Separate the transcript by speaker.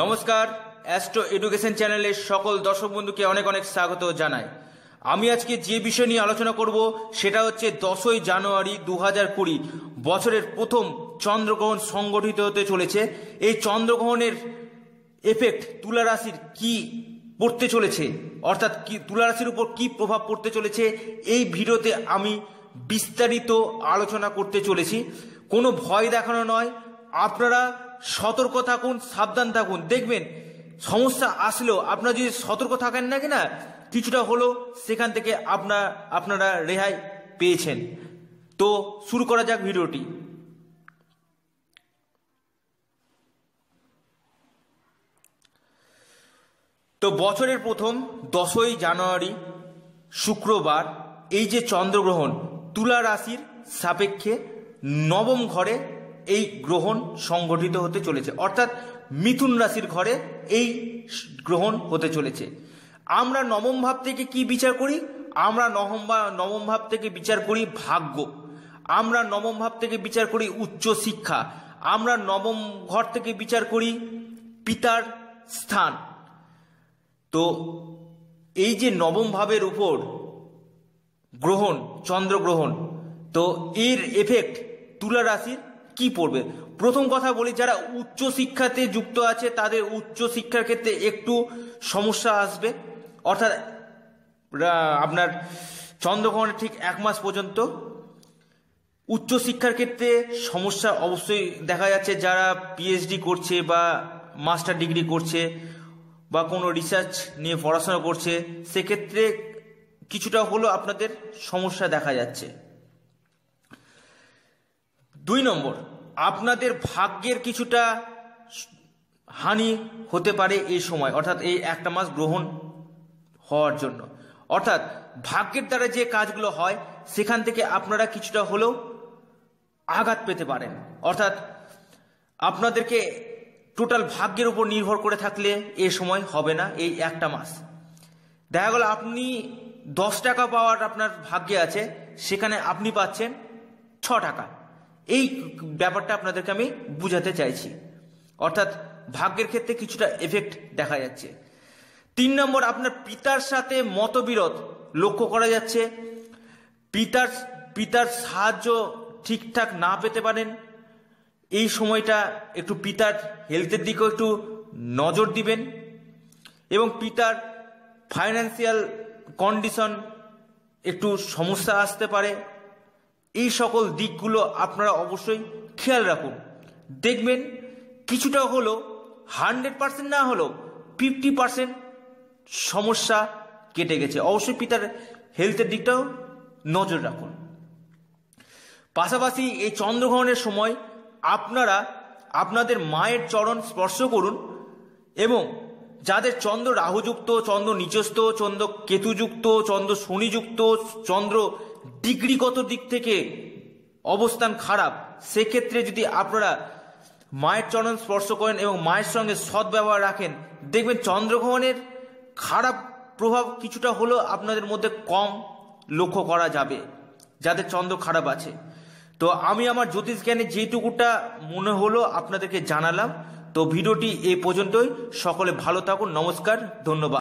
Speaker 1: নমস্কার astro education চ্যানেলের সকল দর্শক বন্ধুকে অনেক অনেক স্বাগত জানাই আমি আজকে যে বিষয় নিয়ে আলোচনা করব সেটা হচ্ছে দশই জানুয়ারি দু হাজার কুড়ি বছরের প্রথম চন্দ্রগ্রহণ সংগঠিত হতে চলেছে এই চন্দ্রগ্রহণের এফেক্ট তুলা রাশির কি পড়তে চলেছে অর্থাৎ কি তুলা রাশির উপর কি প্রভাব পড়তে চলেছে এই ভিডিওতে আমি বিস্তারিত আলোচনা করতে চলেছি কোনো ভয় দেখানো নয় আপনারা সতর্ক থাকুন সাবধান থাকুন দেখবেন সমস্যা আসলেও আপনারা যদি সতর্ক থাকেন না কিনা কিছুটা হলো সেখান থেকে আপনার আপনারা রেহাই পেয়েছেন তো শুরু করা যাক ভিডিওটি তো বছরের প্রথম দশই জানুয়ারি শুক্রবার এই যে চন্দ্রগ্রহণ তুলা রাশির সাপেক্ষে নবম ঘরে এই গ্রহণ সংগঠিত হতে চলেছে অর্থাৎ মিথুন রাশির ঘরে এই গ্রহণ হতে চলেছে আমরা নবম ভাব থেকে কি বিচার করি আমরা নবম নবম ভাব থেকে বিচার করি ভাগ্য আমরা নবম ভাব থেকে বিচার করি উচ্চ শিক্ষা আমরা নবম ঘর থেকে বিচার করি পিতার স্থান তো এই যে নবম ভাবের উপর গ্রহণ চন্দ্রগ্রহণ তো এর এফেক্ট তুলা রাশির কি পড়বে প্রথম কথা বলি যারা উচ্চ শিক্ষাতে যুক্ত আছে তাদের উচ্চ শিক্ষার ক্ষেত্রে একটু সমস্যা আসবে অর্থাৎ আপনার চন্দ্রগ্রহণের ঠিক এক মাস পর্যন্ত উচ্চ শিক্ষার ক্ষেত্রে সমস্যা অবশ্যই দেখা যাচ্ছে যারা পিএইচডি করছে বা মাস্টার ডিগ্রি করছে বা কোনো রিসার্চ নিয়ে পড়াশোনা করছে সেক্ষেত্রে কিছুটা হলো আপনাদের সমস্যা দেখা যাচ্ছে দুই নম্বর আপনাদের ভাগ্যের কিছুটা হানি হতে পারে এই সময় অর্থাৎ এই একটা মাস গ্রহণ হওয়ার জন্য অর্থাৎ ভাগ্যের দ্বারা যে কাজগুলো হয় সেখান থেকে আপনারা কিছুটা হলেও আঘাত পেতে পারেন অর্থাৎ আপনাদেরকে টোটাল ভাগ্যের উপর নির্ভর করে থাকলে এ সময় হবে না এই একটা মাস দেখা গেল আপনি দশ টাকা পাওয়ার আপনার ভাগ্যে আছে সেখানে আপনি পাচ্ছেন ছ টাকা এই ব্যাপারটা আপনাদেরকে আমি বুঝাতে চাইছি অর্থাৎ ভাগ্যের ক্ষেত্রে কিছুটা এফেক্ট দেখা যাচ্ছে তিন নম্বর আপনার পিতার সাথে মতবিরোধ লক্ষ্য করা যাচ্ছে পিতার পিতার সাহায্য ঠিকঠাক না পেতে পারেন এই সময়টা একটু পিতার হেলথের দিকেও একটু নজর দিবেন এবং পিতার ফাইন্যান্সিয়াল কন্ডিশন একটু সমস্যা আসতে পারে এই সকল দিকগুলো আপনারা অবশ্যই খেয়াল রাখুন দেখবেন কিছুটা হলো হান্ড্রেড পার্সেন্ট না হলেও ফিফটি পার্সেন্ট সমস্যা কেটে গেছে অবশ্যই পিতার হেলথের দিকটাও নজর রাখুন পাশাপাশি এই চন্দ্রগ্রহণের সময় আপনারা আপনাদের মায়ের চরণ স্পর্শ করুন এবং যাদের চন্দ্র রাহুযুক্ত চন্দ্র নিচস্থ চন্দ্র কেতুযুক্ত চন্দ্র শনিযুক্ত চন্দ্র ডিগ্রিগত দিক থেকে অবস্থান খারাপ সেক্ষেত্রে যদি আপনারা মায়ের চরণ স্পর্শ করেন এবং মায়ের সঙ্গে সদ্ব্যবহার রাখেন দেখবেন চন্দ্রগ্রহণের খারাপ প্রভাব কিছুটা হলেও আপনাদের মধ্যে কম লক্ষ্য করা যাবে যাদের চন্দ্র খারাপ আছে তো আমি আমার জ্যোতিষ জ্ঞানে যেটুকুটা মনে হলো আপনাদেরকে জানালাম তো ভিডিওটি এ পর্যন্তই সকলে ভালো থাকুন নমস্কার ধন্যবাদ